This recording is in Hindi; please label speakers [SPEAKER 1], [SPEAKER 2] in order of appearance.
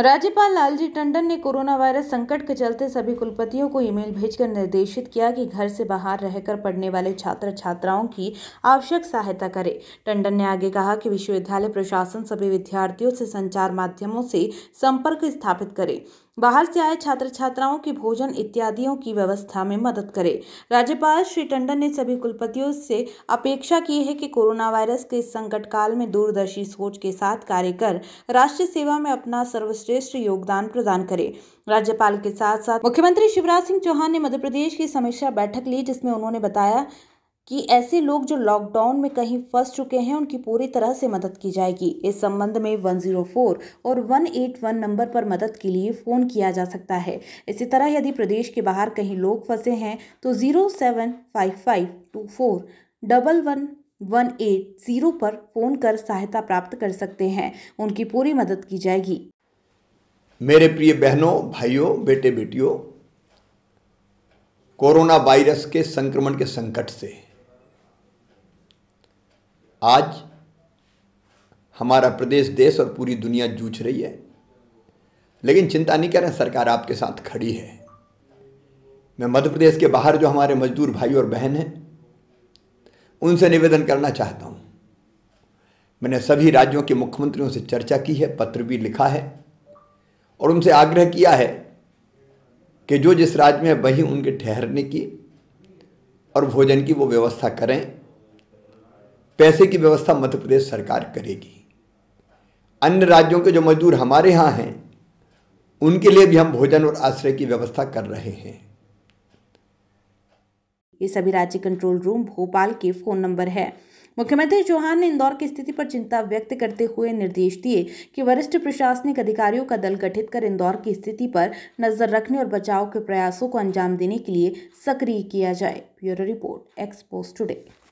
[SPEAKER 1] राज्यपाल लालजी टंडन ने कोरोना वायरस संकट के चलते सभी कुलपतियों को ईमेल भेजकर निर्देशित किया कि घर से बाहर रहकर पढ़ने वाले छात्र छात्राओं की आवश्यक सहायता करें टंडन ने आगे कहा कि विश्वविद्यालय प्रशासन सभी विद्यार्थियों से संचार माध्यमों से संपर्क स्थापित करे बाहर से आए छात्र छात्राओं के भोजन इत्यादियों की व्यवस्था में मदद करे राज्यपाल श्री टंडन ने सभी कुलपतियों से अपेक्षा की है कि कोरोना वायरस के इस संकट काल में दूरदर्शी सोच के साथ कार्य कर राष्ट्रीय सेवा में अपना सर्वश्रेष्ठ योगदान प्रदान करे राज्यपाल के साथ साथ मुख्यमंत्री शिवराज सिंह चौहान ने मध्य प्रदेश की समीक्षा बैठक ली जिसमें उन्होंने बताया कि ऐसे लोग जो लॉकडाउन में कहीं फंस चुके हैं उनकी पूरी तरह से मदद की जाएगी इस संबंध में 104 और 181 नंबर पर मदद के लिए फ़ोन किया जा सकता है इसी तरह यदि प्रदेश के बाहर कहीं लोग फंसे हैं तो zero seven five five two four double one one eight zero पर फ़ोन कर सहायता प्राप्त कर सकते हैं उनकी पूरी मदद की
[SPEAKER 2] जाएगी मेरे प्रिय बहनों भाइयों बेटे बेटियों कोरोना वायरस के संक्रमण के संकट से आज हमारा प्रदेश देश और पूरी दुनिया जूझ रही है लेकिन चिंता नहीं करें सरकार आपके साथ खड़ी है मैं मध्य प्रदेश के बाहर जो हमारे मजदूर भाई और बहन हैं उनसे निवेदन करना चाहता हूँ मैंने सभी राज्यों के मुख्यमंत्रियों से चर्चा की है पत्र भी लिखा है और उनसे आग्रह किया है कि जो जिस राज्य में वहीं उनके ठहरने की और भोजन की वो व्यवस्था करें पैसे की व्यवस्था मध्य प्रदेश सरकार करेगी अन्य राज्यों के जो मजदूर हमारे यहाँ हैं उनके लिए भी हम भोजन और आश्रय की व्यवस्था कर रहे हैं
[SPEAKER 1] ये सभी राज्य कंट्रोल रूम भोपाल के फोन नंबर है मुख्यमंत्री चौहान ने इंदौर की स्थिति पर चिंता व्यक्त करते हुए निर्देश दिए कि वरिष्ठ प्रशासनिक अधिकारियों का दल गठित कर इंदौर की स्थिति पर नजर रखने और बचाव के प्रयासों को अंजाम देने के लिए सक्रिय किया जाए ब्यूरो रिपोर्ट एक्सपोज टुडे